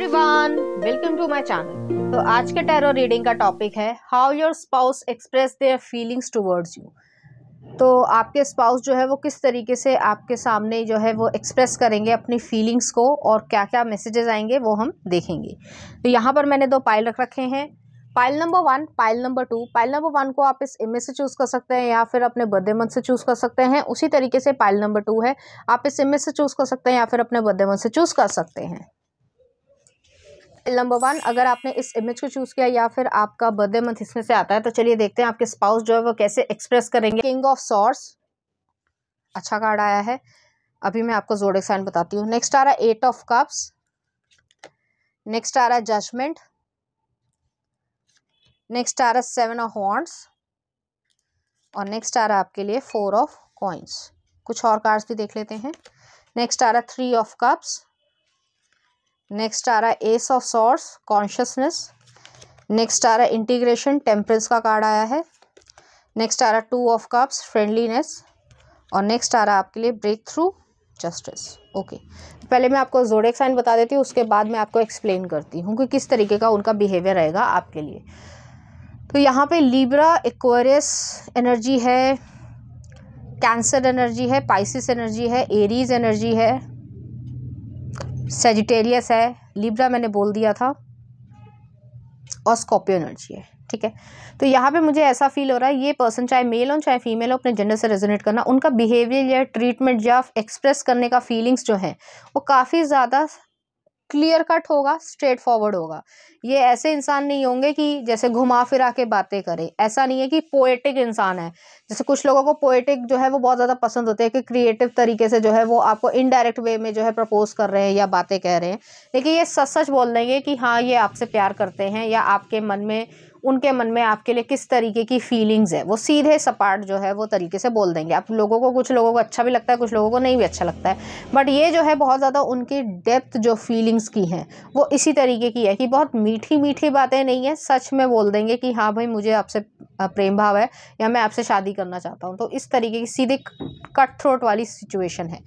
Everyone welcome to my channel तो आज के टैरो रीडिंग का टॉपिक है how your spouse express their feelings towards you तो आपके स्पाउस जो है वो किस तरीके से आपके सामने जो है वो एक्सप्रेस करेंगे अपनी फीलिंग्स को और क्या क्या मैसेजेस आएंगे वो हम देखेंगे तो यहाँ पर मैंने दो पाइल रख रखे हैं pile number one pile number two pile number one को आप इस इमेज से चूज़ कर सकते हैं या फिर अपने बर्थडे मंथ से चूज़ कर सकते हैं उसी तरीके से पाइल नंबर टू है आप इस इमेज से चूज़ कर सकते हैं या फिर अपने बर्थडे मंथ से चूज़ कर सकते हैं नंबर वन अगर आपने इस इमेज को चूज़ किया या फिर आपका बर्थडे मंथ इसमें से आता है तो चलिए देखते हैं आपके स्पाउस जो है वो कैसे एक्सप्रेस करेंगे किंग ऑफ सॉर्स अच्छा कार्ड आया है अभी मैं आपको जोड़े साइन बताती हूँ नेक्स्ट आ रहा है एट ऑफ कप्स नेक्स्ट आ रहा है जजमेंट नेक्स्ट आ रहा है सेवन ऑफ हॉर्न्स और नेक्स्ट आ रहा है आपके लिए फोर ऑफ कॉइन्स कुछ और कार्ड्स भी देख लेते हैं नेक्स्ट आ रहा है थ्री ऑफ कप्स नेक्स्ट आ रहा है ace of swords consciousness next आ रहा है इंटीग्रेशन टेम्परेंस का कार्ड आया है नेक्स्ट आ रहा है टू ऑफ कप्स फ्रेंडलीनेस और नेक्स्ट आ रहा है आपके लिए ब्रेक थ्रू जस्टिस ओके पहले मैं आपको जोडेक साइन बता देती हूँ उसके बाद मैं आपको एक्सप्लेन करती हूँ कि किस तरीके का उनका बिहेवियर रहेगा आपके लिए तो यहाँ पे लीब्रा एक्वेरियस एनर्जी है कैंसर एनर्जी है पाइसिस एनर्जी है एरीज एनर्जी है सेजिटेरियस है लिब्रा मैंने बोल दिया था और स्कॉर्पियो एनर्जी है ठीक है तो यहाँ पे मुझे ऐसा फील हो रहा है ये पर्सन चाहे मेल हो चाहे फीमेल हो अपने जेंडर से रेजोनेट करना उनका बिहेवियर या ट्रीटमेंट या एक्सप्रेस करने का फीलिंग्स जो है वो काफ़ी ज़्यादा क्लियर कट होगा स्ट्रेट फॉरवर्ड होगा ये ऐसे इंसान नहीं होंगे कि जैसे घुमा फिरा के बातें करें ऐसा नहीं है कि पोएटिक इंसान है जैसे कुछ लोगों को पोएटिक जो है वो बहुत ज़्यादा पसंद होते हैं कि क्रिएटिव तरीके से जो है वो आपको इनडायरेक्ट वे में जो है प्रपोज कर रहे हैं या बातें कह रहे हैं लेकिन ये सच सच बोल देंगे कि हाँ ये आपसे प्यार करते हैं या आपके मन में उनके मन में आपके लिए किस तरीके की फीलिंग्स है वो सीधे सपाट जो है वो तरीके से बोल देंगे आप लोगों को कुछ लोगों को अच्छा भी लगता है कुछ लोगों को नहीं भी अच्छा लगता है बट ये जो है बहुत ज़्यादा उनकी डेप्थ जो फीलिंग्स की हैं वो इसी तरीके की है कि बहुत मीठी मीठी बातें नहीं है सच में बोल देंगे कि हाँ भाई मुझे आपसे प्रेम भाव है या मैं आपसे शादी करना चाहता हूँ तो इस तरीके की सीधे कट थ्रोट वाली सिचुएशन है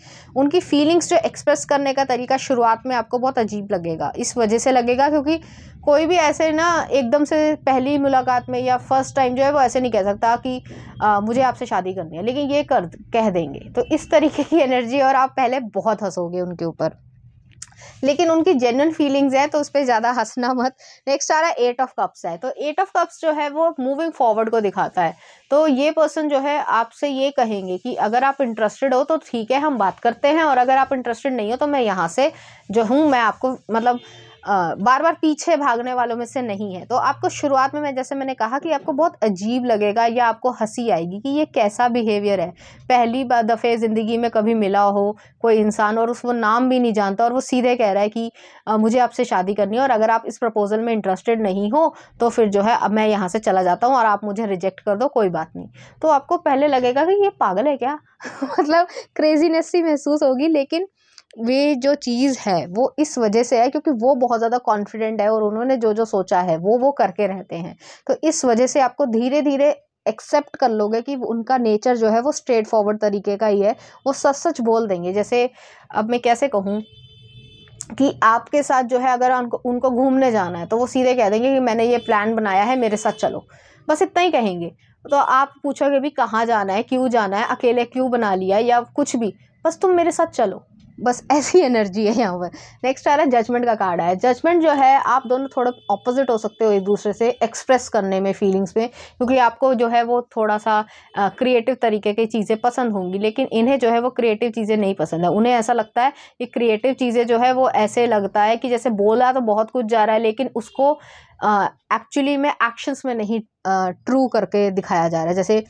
उनकी फीलिंग्स जो एक्सप्रेस करने का तरीका शुरुआत में आपको बहुत अजीब लगेगा इस वजह से लगेगा क्योंकि कोई भी ऐसे ना एकदम से पहली मुलाकात में या फर्स्ट टाइम जो है वो ऐसे नहीं कह सकता कि आ, मुझे आपसे शादी करनी है लेकिन ये कर कह देंगे तो इस तरीके की एनर्जी और आप पहले बहुत हंसोगे उनके ऊपर लेकिन उनकी जेन्यन फीलिंग्स है तो उस पर ज़्यादा हंसना मत नेक्स्ट आ रहा है एट ऑफ कप्स है तो एट ऑफ कप्स जो है वो मूविंग फॉरवर्ड को दिखाता है तो ये पर्सन जो है आपसे ये कहेंगे कि अगर आप इंटरेस्टेड हो तो ठीक है हम बात करते हैं और अगर आप इंटरेस्टेड नहीं हो तो मैं यहाँ से जो हूँ मैं आपको मतलब बार बार पीछे भागने वालों में से नहीं है तो आपको शुरुआत में मैं जैसे मैंने कहा कि आपको बहुत अजीब लगेगा या आपको हंसी आएगी कि ये कैसा बिहेवियर है पहली दफ़े ज़िंदगी में कभी मिला हो कोई इंसान और उस वो नाम भी नहीं जानता और वो सीधे कह रहा है कि आ, मुझे आपसे शादी करनी है और अगर आप इस प्रपोज़ल में इंटरेस्टेड नहीं हो तो फिर जो है अब मैं यहाँ से चला जाता हूँ और आप मुझे रिजेक्ट कर दो कोई बात नहीं तो आपको पहले लगेगा कि ये पागल है क्या मतलब क्रेजीनेस ही महसूस होगी लेकिन वे जो चीज़ है वो इस वजह से है क्योंकि वो बहुत ज़्यादा कॉन्फिडेंट है और उन्होंने जो जो सोचा है वो वो करके रहते हैं तो इस वजह से आपको धीरे धीरे एक्सेप्ट कर लोगे कि उनका नेचर जो है वो स्ट्रेट फॉरवर्ड तरीके का ही है वो सच सच बोल देंगे जैसे अब मैं कैसे कहूँ कि आपके साथ जो है अगर उनको उनको घूमने जाना है तो वो सीधे कह देंगे कि मैंने ये प्लान बनाया है मेरे साथ चलो बस इतना ही कहेंगे तो आप पूछोगे भी कहाँ जाना है क्यों जाना है अकेले क्यों बना लिया या कुछ भी बस तुम मेरे साथ चलो बस ऐसी एनर्जी है यहाँ पर नेक्स्ट आ रहा है जजमेंट का कार्ड है जजमेंट जो है आप दोनों थोड़ा ऑपोजिट हो सकते हो एक दूसरे से एक्सप्रेस करने में फीलिंग्स में क्योंकि आपको जो है वो थोड़ा सा क्रिएटिव तरीके की चीज़ें पसंद होंगी लेकिन इन्हें जो है वो क्रिएटिव चीज़ें नहीं पसंद है उन्हें ऐसा लगता है कि क्रिएटिव चीज़ें जो है वो ऐसे लगता है कि जैसे बोला तो बहुत कुछ जा रहा है लेकिन उसको एक्चुअली में एक्शंस में नहीं ट्रू करके दिखाया जा रहा है जैसे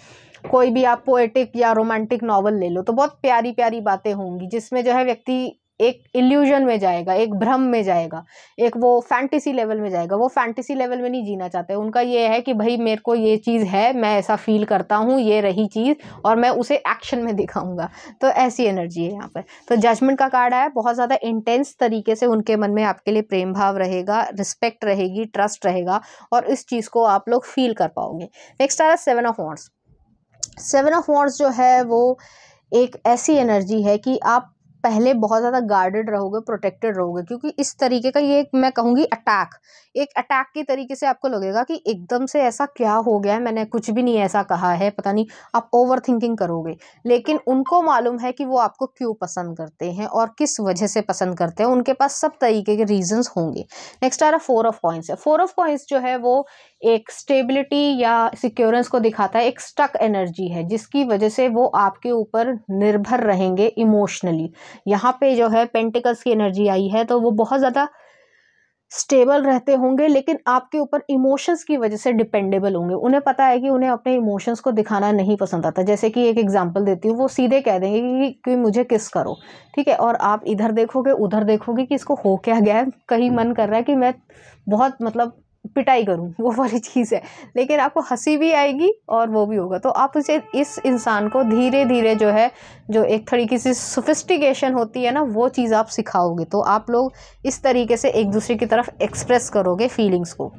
कोई भी आप पोएटिक या रोमांटिक नॉवल ले लो तो बहुत प्यारी प्यारी बातें होंगी जिसमें जो है व्यक्ति एक इल्यूजन में जाएगा एक भ्रम में जाएगा एक वो फैंटेसी लेवल में जाएगा वो फैंटेसी लेवल में नहीं जीना चाहते उनका ये है कि भाई मेरे को ये चीज़ है मैं ऐसा फील करता हूँ ये रही चीज़ और मैं उसे एक्शन में दिखाऊंगा तो ऐसी एनर्जी है यहाँ पर तो जजमेंट का कार्ड आया बहुत ज़्यादा इंटेंस तरीके से उनके मन में आपके लिए प्रेम भाव रहेगा रिस्पेक्ट रहेगी ट्रस्ट रहेगा और इस चीज़ को आप लोग फील कर पाओगे नेक्स्ट आ रहा seven of wands seven of wands जो है वो एक ऐसी एनर्जी है कि आप पहले बहुत ज़्यादा गार्डेड रहोगे प्रोटेक्टेड रहोगे क्योंकि इस तरीके का ये मैं कहूँगी अटैक एक अटैक के तरीके से आपको लगेगा कि एकदम से ऐसा क्या हो गया है मैंने कुछ भी नहीं ऐसा कहा है पता नहीं आप ओवर थिंकिंग करोगे लेकिन उनको मालूम है कि वो आपको क्यों पसंद करते हैं और किस वजह से पसंद करते हैं उनके पास सब तरीके के रीजन्स होंगे नेक्स्ट आ रहा फोर ऑफ पॉइंट्स है फोर ऑफ पॉइंट्स जो है वो एक स्टेबिलिटी या सिक्योरेंस को दिखाता है एक स्टक एनर्जी है जिसकी वजह से वो आपके ऊपर निर्भर रहेंगे इमोशनली यहाँ पे जो है पेंटिकल्स की एनर्जी आई है तो वो बहुत ज़्यादा स्टेबल रहते होंगे लेकिन आपके ऊपर इमोशंस की वजह से डिपेंडेबल होंगे उन्हें पता है कि उन्हें अपने इमोशंस को दिखाना नहीं पसंद आता जैसे कि एक एग्जांपल देती हूँ वो सीधे कह देंगे कि, कि मुझे किस करो ठीक है और आप इधर देखोगे उधर देखोगे कि इसको हो क्या गया है कहीं हम्म। मन कर रहा है कि मैं बहुत मतलब पिटाई करूँ वो वाली चीज़ है लेकिन आपको हंसी भी आएगी और वो भी होगा तो आप उसे इस इंसान को धीरे धीरे जो है जो एक तरीके से सोफिस्टिकेशन होती है ना वो चीज़ आप सिखाओगे तो आप लोग इस तरीके से एक दूसरे की तरफ एक्सप्रेस करोगे फीलिंग्स को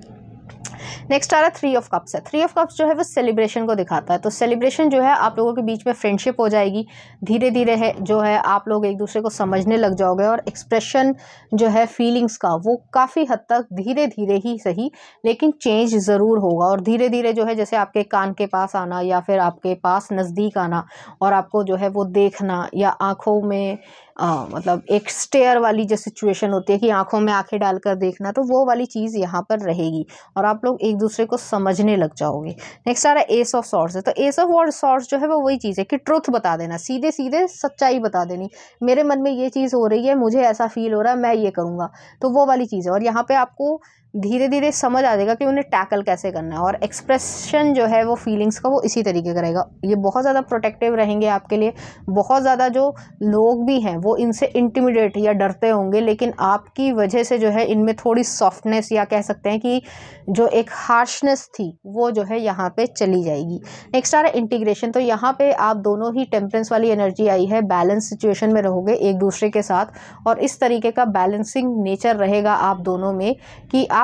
नेक्स्ट आ रहा है थ्री ऑफ कप्स है थ्री ऑफ कप्स जो है वो सेलिब्रेशन को दिखाता है तो सेलिब्रेशन जो है आप लोगों के बीच में फ्रेंडशिप हो जाएगी धीरे धीरे है जो है आप लोग एक दूसरे को समझने लग जाओगे और एक्सप्रेशन जो है फीलिंग्स का वो काफ़ी हद तक धीरे धीरे ही सही लेकिन चेंज ज़रूर होगा और धीरे धीरे जो है जैसे आपके कान के पास आना या फिर आपके पास नज़दीक आना और आपको जो है वो देखना या आँखों में आ, मतलब एक स्टेयर वाली जो सिचुएशन होती है कि आंखों में आंखें डालकर देखना तो वो वाली चीज़ यहाँ पर रहेगी और आप लोग लोग एक दूसरे को समझने लग जाओगे नेक्स्ट आ रहा है एस ऑफ सॉर्ट्स है तो एस ऑफ वर्ड सॉर्ट्स जो है वो वही चीज़ है कि ट्रुथ बता देना सीधे सीधे सच्चाई बता देनी मेरे मन में ये चीज़ हो रही है मुझे ऐसा फील हो रहा है मैं ये करूँगा तो वो वाली चीज़ है और यहाँ पर आपको धीरे धीरे समझ आ जाएगा कि उन्हें टैकल कैसे करना है और एक्सप्रेशन जो है वो फीलिंग्स का वो इसी तरीके का रहेगा ये बहुत ज़्यादा प्रोटेक्टिव रहेंगे आपके लिए बहुत ज़्यादा जो लोग भी हैं वो इनसे इंटिमिडेट या डरते होंगे लेकिन आपकी वजह से जो है इनमें थोड़ी सॉफ्टनेस या कह सकते हैं कि जो एक हार्शनेस थी वो जो है यहाँ पर चली जाएगी नेक्स्ट आ रहा है इंटीग्रेशन तो यहाँ पर आप दोनों ही टेम्परेंस वाली एनर्जी आई है बैलेंस सिचुएशन में रहोगे एक दूसरे के साथ और इस तरीके का बैलेंसिंग नेचर रहेगा आप दोनों में कि आप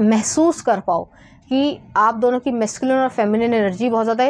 महसूस कर पाओ कि आप दोनों की मेस्कुलिन और फेमिनिन एनर्जी बहुत ज़्यादा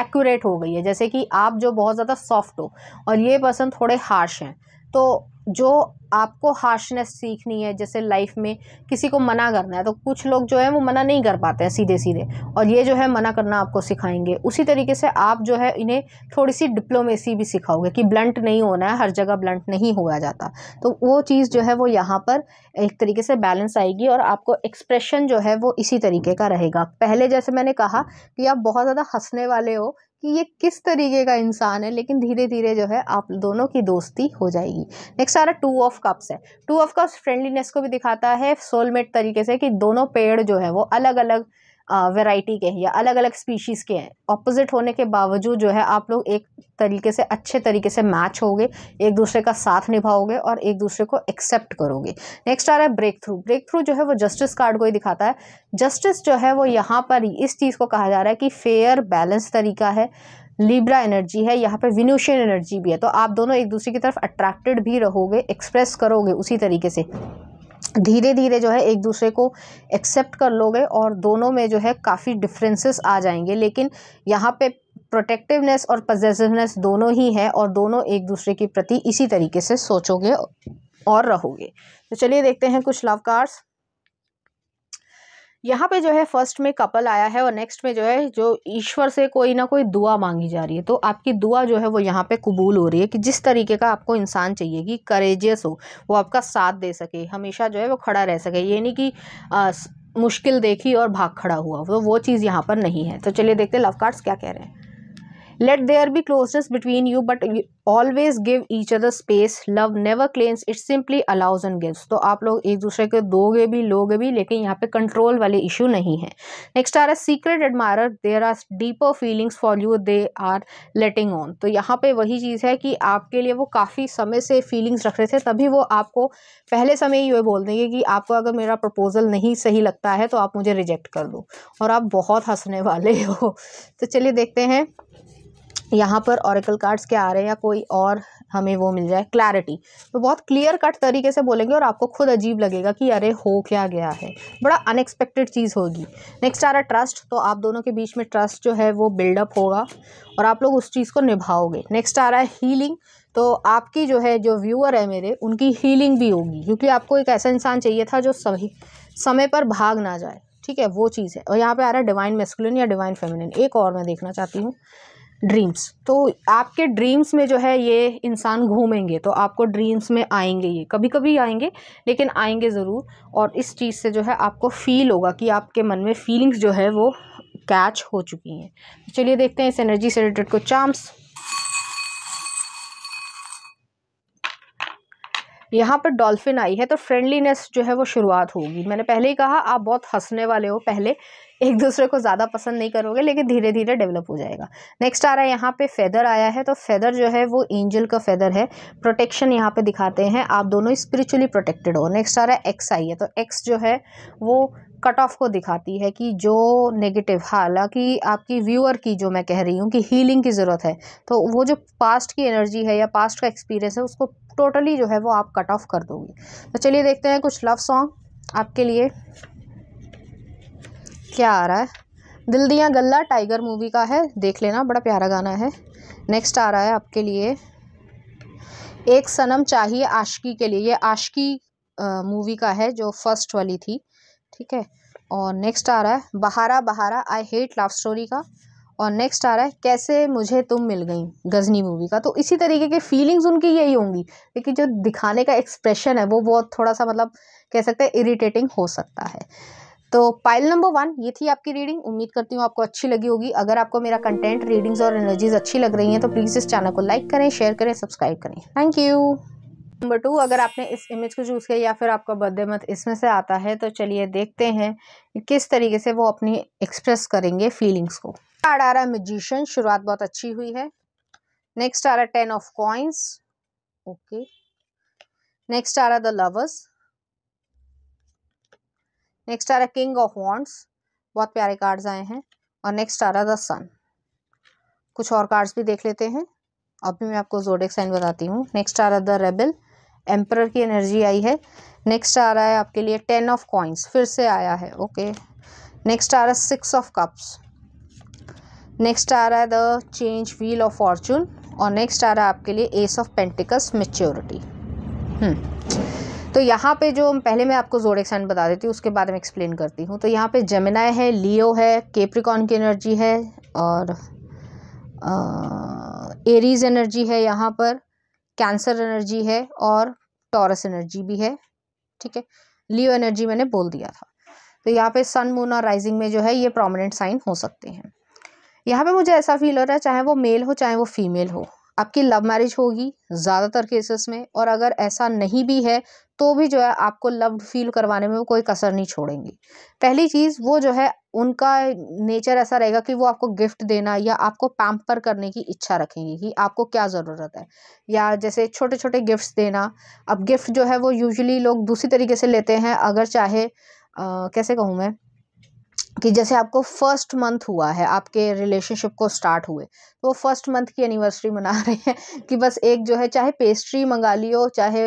एक्यूरेट हो गई है जैसे कि आप जो बहुत ज़्यादा सॉफ्ट हो और ये पर्सन थोड़े हार्श हैं तो जो आपको हार्शनेस सीखनी है जैसे लाइफ में किसी को मना करना है तो कुछ लोग जो है वो मना नहीं कर पाते हैं सीधे सीधे और ये जो है मना करना आपको सिखाएंगे उसी तरीके से आप जो है इन्हें थोड़ी सी डिप्लोमेसी भी सिखाओगे कि ब्लंट नहीं होना है हर जगह ब्लंट नहीं होया जाता तो वो चीज़ जो है वो यहाँ पर एक तरीके से बैलेंस आएगी और आपको एक्सप्रेशन जो है वो इसी तरीके का रहेगा पहले जैसे मैंने कहा कि आप बहुत ज़्यादा हंसने वाले हो कि ये किस तरीके का इंसान है लेकिन धीरे धीरे जो है आप दोनों की दोस्ती हो जाएगी नेक्स्ट आ रहा टू ऑफ कप्स है टू ऑफ कप्स फ्रेंडलीनेस को भी दिखाता है सोलमेट तरीके से कि दोनों पेड़ जो है वो अलग अलग वैरायटी के हैं या अलग अलग स्पीशीज़ के हैं ऑपोजिट होने के बावजूद जो है आप लोग एक तरीके से अच्छे तरीके से मैच होगे एक दूसरे का साथ निभाओगे और एक दूसरे को एक्सेप्ट करोगे नेक्स्ट आ रहा है ब्रेक थ्रू ब्रेक थ्रू जो है वो जस्टिस कार्ड को ही दिखाता है जस्टिस जो है वो यहाँ पर इस चीज़ को कहा जा रहा है कि फेयर बैलेंस तरीका है लिब्रा एनर्जी है यहाँ पे विनुशियन एनर्जी भी है तो आप दोनों एक दूसरे की तरफ अट्रैक्टेड भी रहोगे एक्सप्रेस करोगे उसी तरीके से धीरे धीरे जो है एक दूसरे को एक्सेप्ट कर लोगे और दोनों में जो है काफ़ी डिफरेंसेस आ जाएंगे लेकिन यहाँ पे प्रोटेक्टिवनेस और पजेसिवनेस दोनों ही है और दोनों एक दूसरे के प्रति इसी तरीके से सोचोगे और रहोगे तो चलिए देखते हैं कुछ कार्ड्स यहाँ पे जो है फर्स्ट में कपल आया है और नेक्स्ट में जो है जो ईश्वर से कोई ना कोई दुआ मांगी जा रही है तो आपकी दुआ जो है वो यहाँ पे कबूल हो रही है कि जिस तरीके का आपको इंसान चाहिए कि करेजियस हो वो आपका साथ दे सके हमेशा जो है वो खड़ा रह सके ये नहीं कि आ, मुश्किल देखी और भाग खड़ा हुआ तो वो चीज़ यहाँ पर नहीं है तो चलिए देखते लव कार्ड्स क्या कह रहे हैं let there be closeness between you but always give each other space love never claims it simply allows and gives तो आप लोग एक दूसरे के दोगे भी लोगे भी लेकिन यहाँ पे कंट्रोल वाले इशू नहीं है नेक्स्ट आ रहा है secret admirer there are deeper feelings for you they are letting on तो यहाँ पे वही चीज़ है कि आपके लिए वो काफ़ी समय से फीलिंग्स रख रहे थे तभी वो आपको पहले समय ही ये बोल देंगे कि आपको अगर मेरा प्रपोज़ल नहीं सही लगता है तो आप मुझे रिजेक्ट कर दो और आप बहुत हंसने वाले हो तो चलिए देखते हैं यहाँ पर ऑरिकल कार्ड्स के आ रहे हैं या कोई और हमें वो मिल जाए क्लैरिटी तो बहुत क्लियर कट तरीके से बोलेंगे और आपको खुद अजीब लगेगा कि अरे हो क्या गया है बड़ा अनएक्सपेक्टेड चीज़ होगी नेक्स्ट आ रहा ट्रस्ट तो आप दोनों के बीच में ट्रस्ट जो है वो बिल्डअप होगा और आप लोग उस चीज़ को निभाओगे नेक्स्ट आ रहा है हीलिंग तो आपकी जो है जो व्यूअर है मेरे उनकी हीलिंग भी होगी क्योंकि आपको एक ऐसा इंसान चाहिए था जो सभी समय पर भाग ना जाए ठीक है वो चीज़ है और यहाँ पे आ रहा है डिवाइन मेस्कुलिन या डिवाइन फेमिनिन एक और मैं देखना चाहती हूँ ड्रीम्स तो आपके ड्रीम्स में जो है ये इंसान घूमेंगे तो आपको ड्रीम्स में आएंगे ये कभी कभी आएंगे लेकिन आएंगे ज़रूर और इस चीज़ से जो है आपको फील होगा कि आपके मन में फीलिंग्स जो है वो कैच हो चुकी हैं तो चलिए देखते हैं इस एनर्जी से रिलेटेड को चाम्स यहाँ पर डॉल्फिन आई है तो फ्रेंडलीनेस जो है वो शुरुआत होगी मैंने पहले ही कहा आप बहुत हंसने वाले हो पहले एक दूसरे को ज़्यादा पसंद नहीं करोगे लेकिन धीरे धीरे डेवलप हो जाएगा नेक्स्ट आ रहा है यहाँ पे फेदर आया है तो फेदर जो है वो एंजल का फेदर है प्रोटेक्शन यहाँ पे दिखाते हैं आप दोनों स्पिरिचुअली प्रोटेक्टेड हो नेक्स्ट आ रहा है एक्स आई है तो एक्स जो है वो कट ऑफ को दिखाती है कि जो नेगेटिव हालांकि आपकी व्यूअर की जो मैं कह रही हूँ कि हीलिंग की ज़रूरत है तो वो जो पास्ट की एनर्जी है या पास्ट का एक्सपीरियंस है उसको टोटली जो है वो आप कट ऑफ कर दोगे तो चलिए देखते हैं कुछ लव सॉन्ग आपके लिए क्या आ रहा है दिल दिया गल्ला टाइगर मूवी का है देख लेना बड़ा प्यारा गाना है नेक्स्ट आ रहा है आपके लिए एक सनम चाहिए आशकी के लिए ये आशकी मूवी का है जो फर्स्ट वाली थी ठीक है और नेक्स्ट आ रहा है बहारा बहारा आई हेट लव स्टोरी का और नेक्स्ट आ रहा है कैसे मुझे तुम मिल गई गज़नी मूवी का तो इसी तरीके की फीलिंग्स उनकी यही होंगी लेकिन जो दिखाने का एक्सप्रेशन है वो बहुत थोड़ा सा मतलब कह सकते हैं इरिटेटिंग हो सकता है तो पाइल नंबर वन ये थी आपकी रीडिंग उम्मीद करती हूँ आपको अच्छी लगी होगी अगर आपको मेरा कंटेंट रीडिंग्स और एनर्जीज अच्छी लग रही हैं तो प्लीज़ इस चैनल को लाइक करें शेयर करें सब्सक्राइब करें थैंक यू नंबर टू अगर आपने इस इमेज को चूज़ किया या फिर आपका बर्थडे मंथ इसमें से आता है तो चलिए देखते हैं किस तरीके से वो अपनी एक्सप्रेस करेंगे फीलिंग्स को कार्ड आ रहा है मजिशियन शुरुआत बहुत अच्छी हुई है नेक्स्ट आ रहा है ten of coins okay next आ रहा है द लवर्स नेक्स्ट आ रहा है किंग ऑफ वॉन्ट्स बहुत प्यारे कार्ड्स आए हैं और नेक्स्ट आ रहा है द सन कुछ और कार्ड्स भी देख लेते हैं अभी मैं आपको जोडेक साइन बताती हूँ नेक्स्ट आ रहा है द रेबल एम्पर की एनर्जी आई है नेक्स्ट आ रहा है आपके लिए टेन ऑफ कॉइन्स फिर से आया है ओके नेक्स्ट आ रहा है सिक्स ऑफ कप्स नेक्स्ट आ रहा है the change wheel of fortune और नेक्स्ट आ रहा है आपके लिए एस ऑफ पेंटिकस मेच्योरिटी तो यहाँ पे जो पहले मैं आपको जोड़े साइन बता देती हूँ उसके बाद में एक्सप्लेन करती हूँ तो यहाँ पे जमेनाय है लियो है केप्रिकॉन की एनर्जी है और एरीज एनर्जी है यहाँ पर कैंसर एनर्जी है और टॉरस एनर्जी भी है ठीक है लियो एनर्जी मैंने बोल दिया था तो यहाँ पे सन मून और राइजिंग में जो है ये प्रोमिनेंट साइन हो सकते हैं यहाँ पे मुझे ऐसा फील हो रहा है चाहे वो मेल हो चाहे वो फीमेल हो आपकी लव मैरिज होगी ज़्यादातर केसेस में और अगर ऐसा नहीं भी है तो भी जो है आपको लव्ड फील करवाने में वो कोई कसर नहीं छोड़ेंगी पहली चीज़ वो जो है उनका नेचर ऐसा रहेगा कि वो आपको गिफ्ट देना या आपको पैम्पर करने की इच्छा रखेंगी कि आपको क्या ज़रूरत है या जैसे छोटे छोटे गिफ्ट्स देना अब गिफ्ट जो है वो यूजली लोग दूसरी तरीके से लेते हैं अगर चाहे आ, कैसे कहूँ मैं कि जैसे आपको फर्स्ट मंथ हुआ है आपके रिलेशनशिप को स्टार्ट हुए तो वो फर्स्ट मंथ की एनिवर्सरी मना रहे हैं कि बस एक जो है चाहे पेस्ट्री मंगा लियो चाहे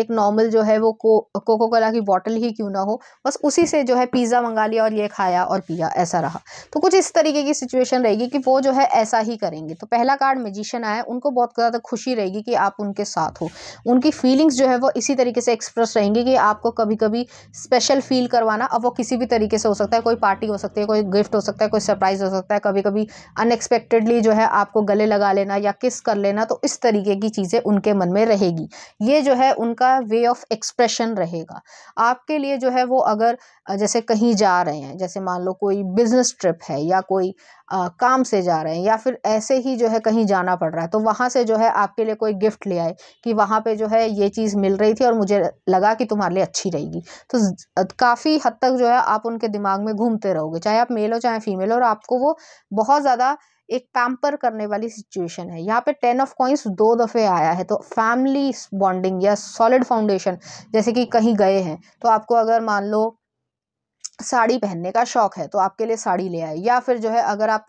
एक नॉर्मल जो है वो को कोको कोला की बॉटल ही क्यों ना हो बस उसी से जो है पिज़्ज़ा मंगा लिया और ये खाया और पिया ऐसा रहा तो कुछ इस तरीके की सिचुएशन रहेगी कि वो जो है ऐसा ही करेंगे तो पहला कार्ड मेजिशन आया उनको बहुत ज़्यादा खुशी रहेगी कि आप उनके साथ हो उनकी फीलिंग्स जो है वो इसी तरीके से एक्सप्रेस रहेंगी कि आपको कभी कभी स्पेशल फील करवाना अब वो किसी भी तरीके से हो सकता है कोई पार्टी हो सकती है कोई गिफ्ट हो सकता है कोई सरप्राइज़ हो सकता है कभी कभी अनएक्सपेक्टेडली जो है आपको गले लगा लेना या किस कर लेना तो इस तरीके की चीज़ें उनके मन में रहेगी ये जो है उनका आपका वे ऑफ एक्सप्रेशन रहेगा आपके लिए जो है वो अगर जैसे कहीं जा रहे हैं जैसे मान लो कोई बिजनेस ट्रिप है या कोई आ, काम से जा रहे हैं या फिर ऐसे ही जो है कहीं जाना पड़ रहा है तो वहाँ से जो है आपके लिए कोई गिफ्ट ले आए कि वहाँ पे जो है ये चीज़ मिल रही थी और मुझे लगा कि तुम्हारे लिए अच्छी रहेगी तो काफ़ी हद तक जो है आप उनके दिमाग में घूमते रहोगे चाहे आप मेल हो चाहे फीमेल हो और आपको वो बहुत ज़्यादा एक पैम्पर करने वाली सिचुएशन है यहाँ पे टेन ऑफ कॉइंस दो दफ़े आया है तो फैमिली बॉन्डिंग या सॉलिड फाउंडेशन जैसे कि कहीं गए हैं तो आपको अगर मान लो साड़ी पहनने का शौक़ है तो आपके लिए साड़ी ले आए या फिर जो है अगर आप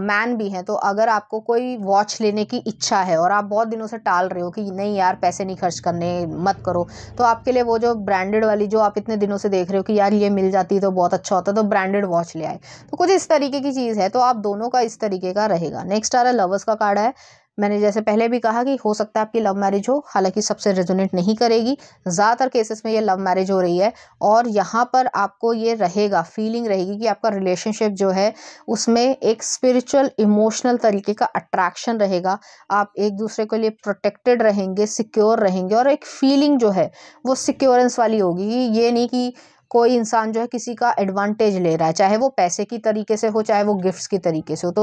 मैन भी हैं तो अगर आपको कोई वॉच लेने की इच्छा है और आप बहुत दिनों से टाल रहे हो कि नहीं यार पैसे नहीं खर्च करने मत करो तो आपके लिए वो जो ब्रांडेड वाली जो आप इतने दिनों से देख रहे हो कि यार ये मिल जाती तो बहुत अच्छा होता तो ब्रांडेड वॉच ले आए तो कुछ इस तरीके की चीज़ है तो आप दोनों का इस तरीके का रहेगा नेक्स्ट आ रहा है लवर्स का कार्ड है मैंने जैसे पहले भी कहा कि हो सकता है आपकी लव मैरिज हो हालांकि सबसे रेजोनेट नहीं करेगी ज़्यादातर केसेस में ये लव मैरिज हो रही है और यहाँ पर आपको ये रहेगा फीलिंग रहेगी कि आपका रिलेशनशिप जो है उसमें एक स्पिरिचुअल इमोशनल तरीके का अट्रैक्शन रहेगा आप एक दूसरे के लिए प्रोटेक्टेड रहेंगे सिक्योर रहेंगे और एक फीलिंग जो है वो सिक्योरेंस वाली होगी ये नहीं कि कोई इंसान जो है किसी का एडवांटेज ले रहा है चाहे वो पैसे की तरीके से हो चाहे वो गिफ्ट्स की तरीके से हो तो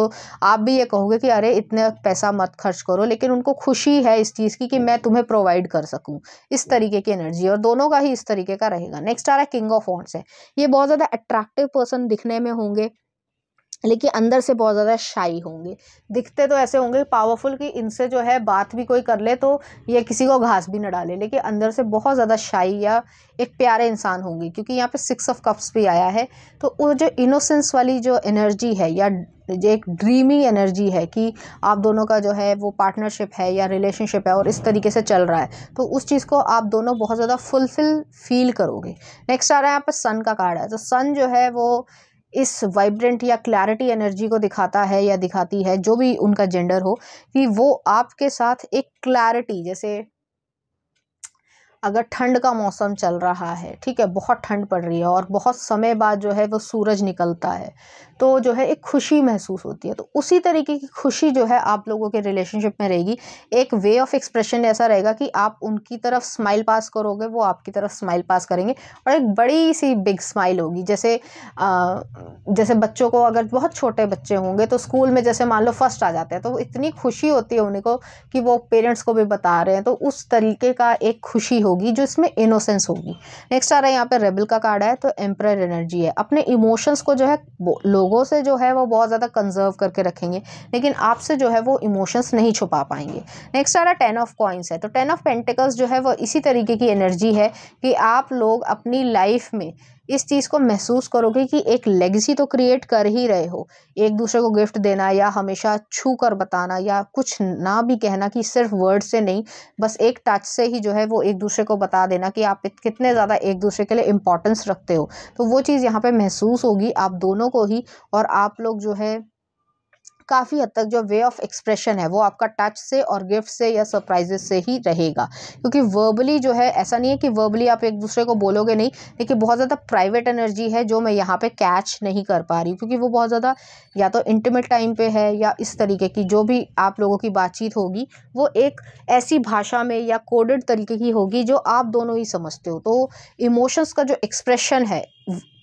आप भी ये कहोगे कि अरे इतने पैसा मत खर्च करो लेकिन उनको खुशी है इस चीज़ की कि मैं तुम्हें प्रोवाइड कर सकूँ इस तरीके की एनर्जी और दोनों का ही इस तरीके का रहेगा नेक्स्ट आ रहा है किंग ऑफ ऑन्स है ये बहुत ज़्यादा अट्रैक्टिव पर्सन दिखने में होंगे लेकिन अंदर से बहुत ज़्यादा शाही होंगे दिखते तो ऐसे होंगे पावरफुल कि इनसे जो है बात भी कोई कर ले तो या किसी को घास भी न डाले लेकिन अंदर से बहुत ज़्यादा शाही या एक प्यारे इंसान होंगे क्योंकि यहाँ पे सिक्स ऑफ कप्स भी आया है तो वो जो इनोसेंस वाली जो एनर्जी है या एक ड्रीमी एनर्जी है कि आप दोनों का जो है वो पार्टनरशिप है या रिलेशनशिप है और इस तरीके से चल रहा है तो उस चीज़ को आप दोनों बहुत ज़्यादा फुलफिल फील करोगे नेक्स्ट आ रहा है यहाँ पर सन का कार्ड है तो सन जो है वो इस वाइब्रेंट या क्लैरिटी एनर्जी को दिखाता है या दिखाती है जो भी उनका जेंडर हो कि वो आपके साथ एक क्लैरिटी जैसे अगर ठंड का मौसम चल रहा है ठीक है बहुत ठंड पड़ रही है और बहुत समय बाद जो है वो सूरज निकलता है तो जो है एक खुशी महसूस होती है तो उसी तरीके की खुशी जो है आप लोगों के रिलेशनशिप में रहेगी एक वे ऑफ एक्सप्रेशन ऐसा रहेगा कि आप उनकी तरफ स्माइल पास करोगे वो आपकी तरफ स्माइल पास करेंगे और एक बड़ी सी बिग स्माइल होगी जैसे आ, जैसे बच्चों को अगर बहुत छोटे बच्चे होंगे तो स्कूल में जैसे मान लो फर्स्ट आ जाते हैं तो इतनी खुशी होती है उन्हीं को कि वो पेरेंट्स को भी बता रहे हैं तो उस तरीके का एक खुशी हो होगी जो इसमें इनोसेंस होगी नेक्स्ट आ रहा है यहाँ पे रेबल का कार्ड है तो एम्प्रर एनर्जी है अपने इमोशंस को जो है लोगों से जो है वो बहुत ज़्यादा कंजर्व करके रखेंगे लेकिन आपसे जो है वो इमोशंस नहीं छुपा पाएंगे नेक्स्ट आ रहा है टेन ऑफ कॉइन्स है तो टेन ऑफ पेंटिकल्स जो है वो इसी तरीके की एनर्जी है कि आप लोग अपनी लाइफ में इस चीज़ को महसूस करोगे कि एक लेगेसी तो क्रिएट कर ही रहे हो एक दूसरे को गिफ्ट देना या हमेशा छू कर बताना या कुछ ना भी कहना कि सिर्फ वर्ड से नहीं बस एक टच से ही जो है वो एक दूसरे को बता देना कि आप कितने ज़्यादा एक दूसरे के लिए इम्पोर्टेंस रखते हो तो वो चीज़ यहाँ पर महसूस होगी आप दोनों को ही और आप लोग जो है काफ़ी हद तक जो वे ऑफ एक्सप्रेशन है वो आपका टच से और गिफ्ट से या सरप्राइजेस से ही रहेगा क्योंकि वर्बली जो है ऐसा नहीं है कि वर्बली आप एक दूसरे को बोलोगे नहीं लेकिन बहुत ज़्यादा प्राइवेट एनर्जी है जो मैं यहाँ पे कैच नहीं कर पा रही क्योंकि वो बहुत ज़्यादा या तो इंटीमेट टाइम पे है या इस तरीके की जो भी आप लोगों की बातचीत होगी वो एक ऐसी भाषा में या कोडेड तरीके की होगी जो आप दोनों ही समझते हो तो इमोशंस का जो एक्सप्रेशन है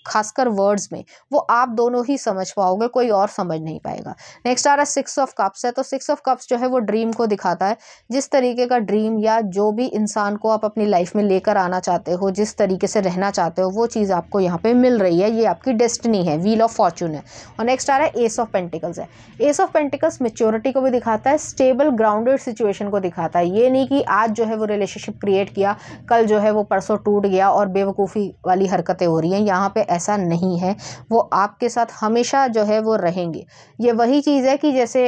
खासकर वर्ड्स में वो आप दोनों ही समझ पाओगे कोई और समझ नहीं पाएगा नेक्स्ट आ रहा है सिक्स ऑफ कप्स है तो सिक्स ऑफ कप्स जो है वो ड्रीम को दिखाता है जिस तरीके का ड्रीम या जो भी इंसान को आप अपनी लाइफ में लेकर आना चाहते हो जिस तरीके से रहना चाहते हो वो चीज़ आपको यहाँ पर मिल रही है ये आपकी डेस्टनी है व्हील ऑफ फॉर्चून है और नेक्स्ट आ रहा है एस ऑफ पेंटिकल्स है एस ऑफ पेंटिकल्स मेच्योरिटी को भी दिखाता है स्टेबल ग्राउंडेड सिचुएशन को दिखाता है ये नहीं कि आज जो है वो रिलेशनशिप क्रिएट किया कल जो है वो परसों टूट गया और बेवकूफ़ी वाली हरकतें हो रही हैं यहाँ पे ऐसा नहीं है वो आपके साथ हमेशा जो है वो रहेंगे ये वही चीज़ है कि जैसे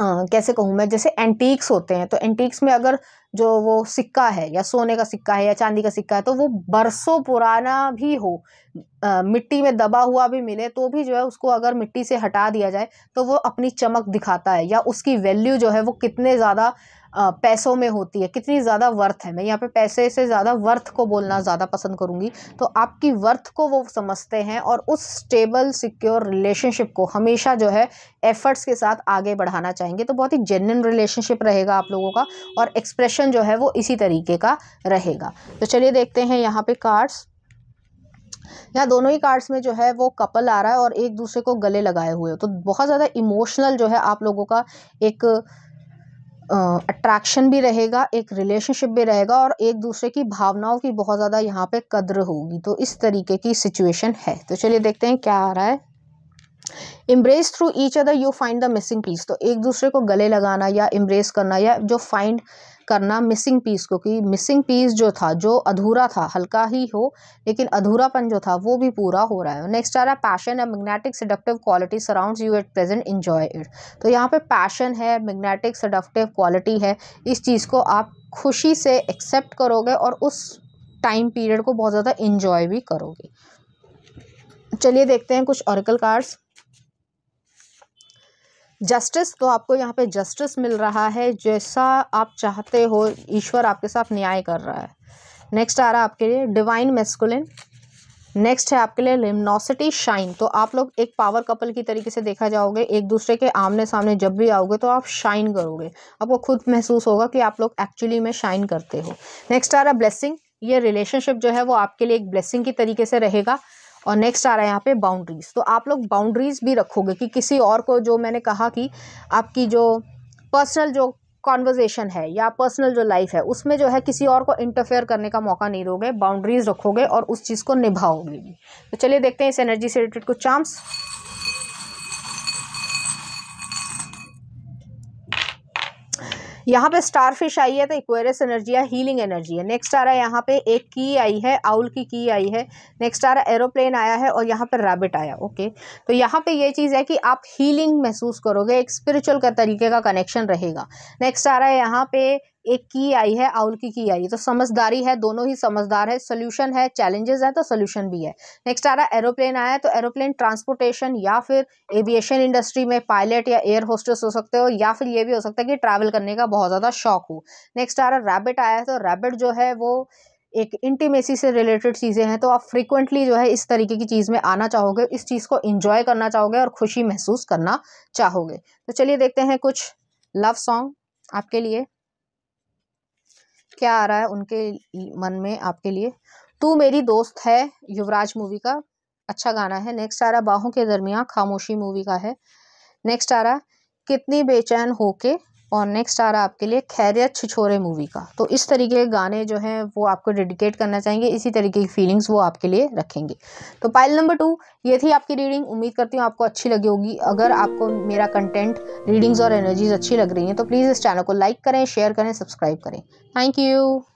आ, कैसे कहूँ मैं जैसे एंटीक्स होते हैं तो एंटीक्स में अगर जो वो सिक्का है या सोने का सिक्का है या चांदी का सिक्का है तो वो बरसों पुराना भी हो आ, मिट्टी में दबा हुआ भी मिले तो भी जो है उसको अगर मिट्टी से हटा दिया जाए तो वो अपनी चमक दिखाता है या उसकी वैल्यू जो है वो कितने ज़्यादा पैसों में होती है कितनी ज़्यादा वर्थ है मैं यहाँ पे पैसे से ज़्यादा वर्थ को बोलना ज़्यादा पसंद करूँगी तो आपकी वर्थ को वो समझते हैं और उस स्टेबल सिक्योर रिलेशनशिप को हमेशा जो है एफर्ट्स के साथ आगे बढ़ाना चाहेंगे तो बहुत ही जेन्यन रिलेशनशिप रहेगा आप लोगों का और एक्सप्रेशन जो है वो इसी तरीके का रहेगा तो चलिए देखते हैं यहाँ पे कार्ड्स यहाँ दोनों ही कार्ड्स में जो है वो कपल आ रहा है और एक दूसरे को गले लगाए हुए हो तो बहुत ज़्यादा इमोशनल जो है आप लोगों का एक अट्रैक्शन भी रहेगा एक रिलेशनशिप भी रहेगा और एक दूसरे की भावनाओं की बहुत ज़्यादा यहाँ पे कद्र होगी तो इस तरीके की सिचुएशन है तो चलिए देखते हैं क्या आ रहा है embrace through each other you find the missing piece तो एक दूसरे को गले लगाना या इम्ब्रेस करना या जो फाइंड करना मिसिंग पीस को कि मिसिंग पीस जो था जो अधूरा था हल्का ही हो लेकिन अधूरापन जो था वो भी पूरा हो रहा है नेक्स्ट आ रहा है passion and magnetic seductive quality surround you at present enjoy it तो यहाँ पर पैशन है मैग्नेटिक सडक्टिव क्वालिटी है इस चीज़ को आप खुशी से एक्सेप्ट करोगे और उस टाइम पीरियड को बहुत ज़्यादा इन्जॉय भी करोगे चलिए देखते हैं कुछ औरकल कार्ड्स जस्टिस तो आपको यहाँ पे जस्टिस मिल रहा है जैसा आप चाहते हो ईश्वर आपके साथ न्याय कर रहा है नेक्स्ट आ रहा है आपके लिए डिवाइन मेस्कुलिन नेक्स्ट है आपके लिए लिमनोसिटी शाइन तो आप लोग एक पावर कपल की तरीके से देखा जाओगे एक दूसरे के आमने सामने जब भी आओगे तो आप शाइन करोगे आपको खुद महसूस होगा कि आप लोग एक्चुअली में शाइन करते हो नेक्स्ट आ रहा है ब्लेसिंग ये रिलेशनशिप जो है वो आपके लिए एक ब्लेसिंग की तरीके से रहेगा और नेक्स्ट आ रहा है यहाँ पे बाउंड्रीज़ तो आप लोग बाउंड्रीज़ भी रखोगे कि किसी और को जो मैंने कहा कि आपकी जो पर्सनल जो कॉन्वर्जेशन है या पर्सनल जो लाइफ है उसमें जो है किसी और को इंटरफेयर करने का मौका नहीं दोगे बाउंड्रीज़ रखोगे और उस चीज़ को निभाओगे भी तो चलिए देखते हैं इस एनर्जी से रिलेटेड कुछ चांस यहाँ पे स्टार फिश आई है तो इक्वेरस एनर्जी है हीलिंग एनर्जी है नेक्स्ट आ रहा है यहाँ पे एक की आई है आउल की की आई है नेक्स्ट आ रहा है एरोप्लेन आया है और यहाँ पर रैबिट आया ओके तो यहाँ पे ये चीज़ है कि आप हीलिंग महसूस करोगे एक स्पिरिचुअल तरीके का कनेक्शन रहेगा नेक्स्ट आ रहा है यहाँ पे एक की आई है आउल की की आई है तो समझदारी है दोनों ही समझदार है सोल्यूशन है चैलेंजेस है तो सोल्यूशन भी है नेक्स्ट आ रहा है एरोप्लेन आया तो एरोप्लेन ट्रांसपोर्टेशन या फिर एविएशन इंडस्ट्री में पायलट या एयर होस्टेस हो सकते हो या फिर ये भी हो सकता है कि ट्रैवल करने का बहुत ज़्यादा शौक हो नेक्स्ट आ रहा है रैबिट आया है तो रैबिट जो है वो एक इंटीमेसी से रिलेटेड चीज़ें हैं तो आप फ्रिक्वेंटली जो है इस तरीके की चीज़ में आना चाहोगे इस चीज़ को इंजॉय करना चाहोगे और खुशी महसूस करना चाहोगे तो चलिए देखते हैं कुछ लव सॉन्ग आपके लिए क्या आ रहा है उनके मन में आपके लिए तू मेरी दोस्त है युवराज मूवी का अच्छा गाना है नेक्स्ट आ रहा बाहों के दरमियान खामोशी मूवी का है नेक्स्ट आ रहा कितनी बेचैन होके और नेक्स्ट आ रहा है आपके लिए खैरियत छिछोरे मूवी का तो इस तरीके के गाने जो हैं वो आपको डेडिकेट करना चाहेंगे इसी तरीके की फीलिंग्स वो आपके लिए रखेंगे तो पाइल नंबर टू ये थी आपकी रीडिंग उम्मीद करती हूँ आपको अच्छी लगी होगी अगर आपको मेरा कंटेंट रीडिंग्स और एनर्जीज अच्छी लग रही हैं तो प्लीज़ इस चैनल को लाइक करें शेयर करें सब्सक्राइब करें थैंक यू